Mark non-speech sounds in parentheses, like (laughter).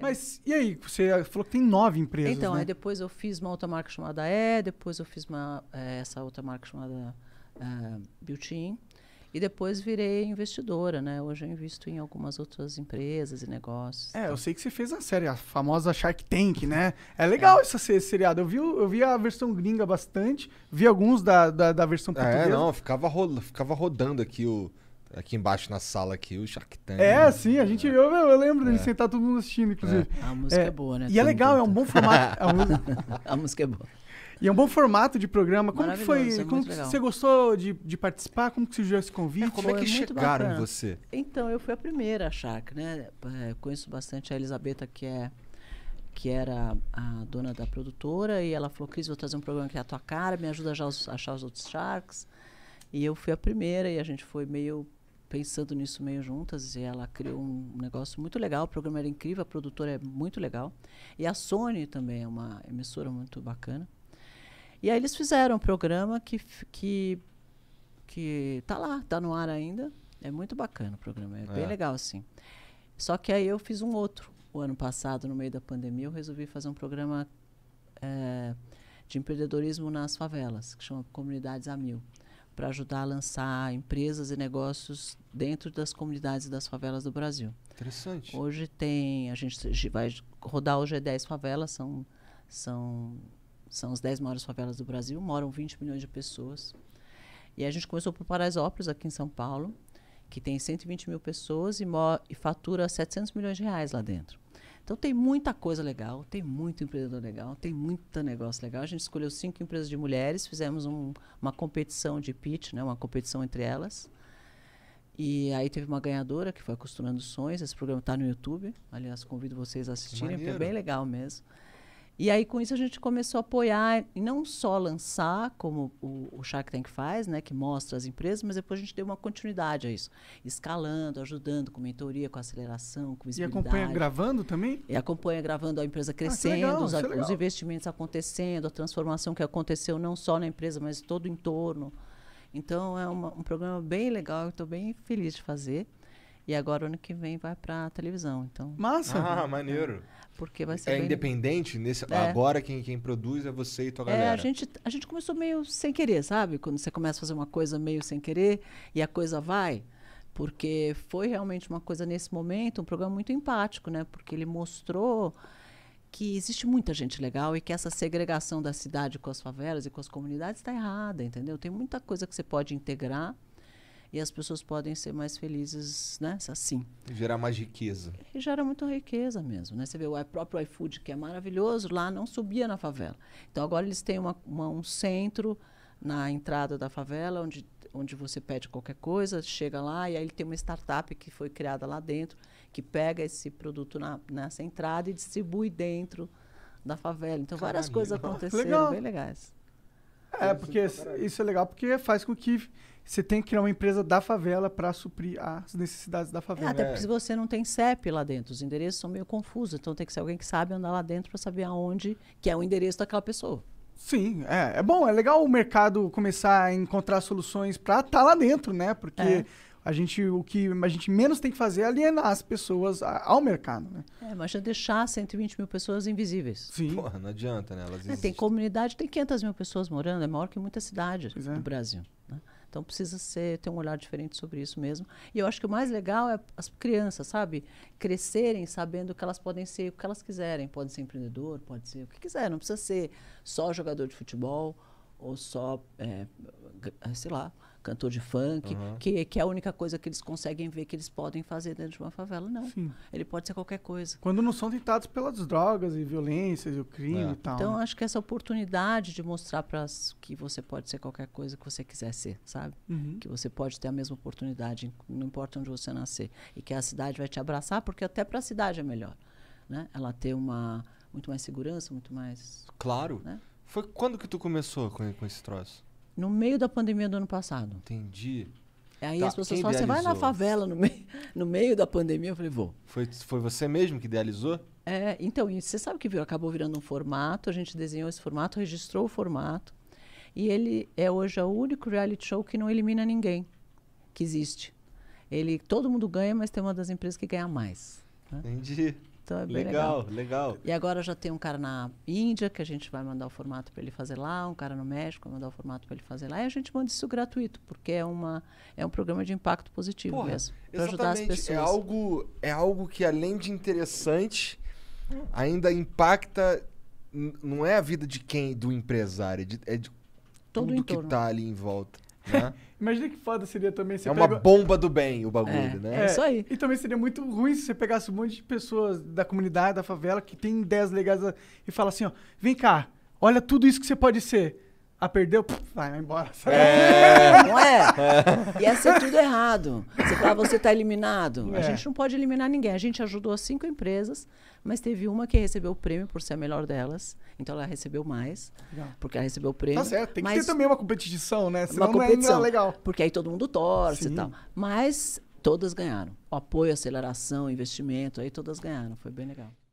Mas e aí? Você falou que tem nove empresas. Então, né? aí depois eu fiz uma outra marca chamada E, depois eu fiz uma, eh, essa outra marca chamada uh, eh, Built-in. E depois virei investidora, né? Hoje eu invisto em algumas outras empresas e negócios. É, tá. eu sei que você fez a série, a famosa Shark Tank, né? É legal é. essa seriado. Eu vi, eu vi a versão gringa bastante, vi alguns da, da, da versão é, portuguesa. É, não, ficava, ro ficava rodando aqui o. Aqui embaixo na sala aqui, o Shark Tank. É, sim, a gente é. viu, eu, eu lembro é. dele sentar todo mundo assistindo, inclusive. É. A música é, é boa, né? E é legal, é um bom formato. É (laughs) a música é boa. E é um bom formato de programa. Como que foi? É como que você gostou de, de participar? Como que surgiu esse convite? É, como foi é que chegaram em você? Então, eu fui a primeira a Shark, né? Eu conheço bastante a Elisabetta, que é que era a dona da produtora, e ela falou, Cris, vou trazer um programa que é a tua cara, me ajuda a achar os, achar os outros Sharks. E eu fui a primeira, e a gente foi meio pensando nisso meio juntas e ela criou um negócio muito legal. O programa era incrível, a produtora é muito legal. E a Sony também é uma emissora muito bacana. E aí eles fizeram um programa que que que tá lá, tá no ar ainda. É muito bacana o programa, é, é. bem legal assim. Só que aí eu fiz um outro. O ano passado, no meio da pandemia, eu resolvi fazer um programa é, de empreendedorismo nas favelas, que chama Comunidades a Mil para ajudar a lançar empresas e negócios dentro das comunidades e das favelas do Brasil. Interessante. Hoje tem, a gente vai rodar hoje é 10 favelas, são, são, são as 10 maiores favelas do Brasil, moram 20 milhões de pessoas. E a gente começou por Paraisópolis, aqui em São Paulo, que tem 120 mil pessoas e, e fatura 700 milhões de reais lá dentro. Então tem muita coisa legal, tem muito empreendedor legal, tem muito negócio legal. A gente escolheu cinco empresas de mulheres, fizemos um, uma competição de pitch, né, uma competição entre elas. E aí teve uma ganhadora que foi Costurando Sonhos. Esse programa está no YouTube. Aliás, convido vocês a assistirem, porque é bem legal mesmo. E aí, com isso, a gente começou a apoiar, e não só lançar, como o, o Shark Tank faz, né, que mostra as empresas, mas depois a gente deu uma continuidade a isso, escalando, ajudando com mentoria, com aceleração, com visibilidade. E acompanha gravando também? E acompanha gravando a empresa ah, crescendo, ah, legal, os, os, investimentos acontecendo, a transformação que aconteceu não só na empresa, mas todo o entorno. Então, é uma, um programa bem legal, eu estou bem feliz de fazer. E agora, ano que vem, vai para televisão. Então, Massa! Ah, maneiro. É, porque vai ser. É bem... independente? Nesse... É. Agora quem, quem produz é você e tua é, galera. É, a gente, a gente começou meio sem querer, sabe? Quando você começa a fazer uma coisa meio sem querer e a coisa vai. Porque foi realmente uma coisa nesse momento, um programa muito empático, né? Porque ele mostrou que existe muita gente legal e que essa segregação da cidade com as favelas e com as comunidades está errada, entendeu? Tem muita coisa que você pode integrar e as pessoas podem ser mais felizes né, é assim. E gerar mais riqueza. E gera muita riqueza mesmo. Né? Você vê o próprio iFood, que é maravilhoso, lá não subia na favela. Então agora eles têm uma, uma, um centro na entrada da favela, onde, onde você pede qualquer coisa, chega lá, e aí ele tem uma startup que foi criada lá dentro, que pega esse produto na, nessa entrada e distribui dentro da favela. Então Caralho, várias coisas aconteceram legal. bem legais. É, porque isso é legal porque faz com que você tem que criar uma empresa da favela para suprir as necessidades da favela. É, até porque se você não tem CEP lá dentro, os endereços são meio confusos, então tem que ser alguém que sabe andar lá dentro para saber aonde que é o endereço daquela pessoa. Sim, é, é bom, é legal o mercado começar a encontrar soluções para estar tá lá dentro, né? Porque é. a gente o que a gente menos tem que fazer é alienar as pessoas ao mercado, né? É, mas já deixar 120 mil pessoas invisíveis. Sim. Porra, não adianta, né? Elas é, tem comunidade, tem 500 mil pessoas morando, é maior que muita cidade é. do Brasil. Né? Então precisa ser ter um olhar diferente sobre isso mesmo. E eu acho que o mais legal é as crianças, sabe, crescerem sabendo que elas podem ser o que elas quiserem, pode ser empreendedor, pode ser o que quiser, não precisa ser só jogador de futebol ou só é, ah, sei lá, cantor de funk, uhum. que, que é a única coisa que eles conseguem ver que eles podem fazer dentro de uma favela. Não. Sim. Ele pode ser qualquer coisa. Quando não são tentados pelas drogas e violências e o crime é. e tal. Então, né? acho que essa oportunidade de mostrar para que você pode ser qualquer coisa que você quiser ser, sabe? Uhum. Que você pode ter a mesma oportunidade, não importa onde você nascer. E que a cidade vai te abraçar, porque até para a cidade é melhor. Né? Ela ter uma muito mais segurança, muito mais... Claro. Né? Foi quando que tu começou com, com esse troço? No meio da pandemia do ano passado. Entendi. Aí tá, as pessoas falam, você vai na favela no meio, (laughs) no meio da pandemia? Eu falei, vou. Foi, foi você mesmo que idealizou? É, então, você sabe que virou, acabou virando um formato, a gente desenhou esse formato, registrou o formato, e ele é hoje o único reality show que não elimina ninguém que existe. Ele, todo mundo ganha, mas tem uma das empresas que ganha mais. Né? Entendi. Então é bem legal, legal. legal. E agora já tem um cara na Índia que a gente vai mandar o formato para ele fazer lá, um cara no México vai mandar o formato para ele fazer lá. E a gente manda isso gratuito, porque é, uma, é um programa de impacto positivo Porra, mesmo. Para ajudar as pessoas. É algo, é algo que, além de interessante, ainda impacta. Não é a vida de quem? Do empresário, é de, é de tudo que está ali em volta. Né? (laughs) Imagina que foda seria também. É você é pega... uma bomba do bem o bagulho, é, né? É, é isso aí. E também seria muito ruim se você pegasse um monte de pessoas da comunidade, da favela, que tem ideias legais e fala assim: ó, vem cá, olha tudo isso que você pode ser. Ah, perdeu? vai, vai embora. É. (laughs) Não é? é? Ia ser tudo errado. Você fala, tá, você está eliminado. É. A gente não pode eliminar ninguém. A gente ajudou cinco empresas, mas teve uma que recebeu o prêmio por ser a melhor delas. Então ela recebeu mais, porque ela recebeu o tá prêmio. Tá certo, tem que ter também uma competição, né? Senão uma competição, não é legal. Porque aí todo mundo torce Sim. e tal. Mas todas ganharam. O apoio, aceleração, investimento, aí todas ganharam. Foi bem legal.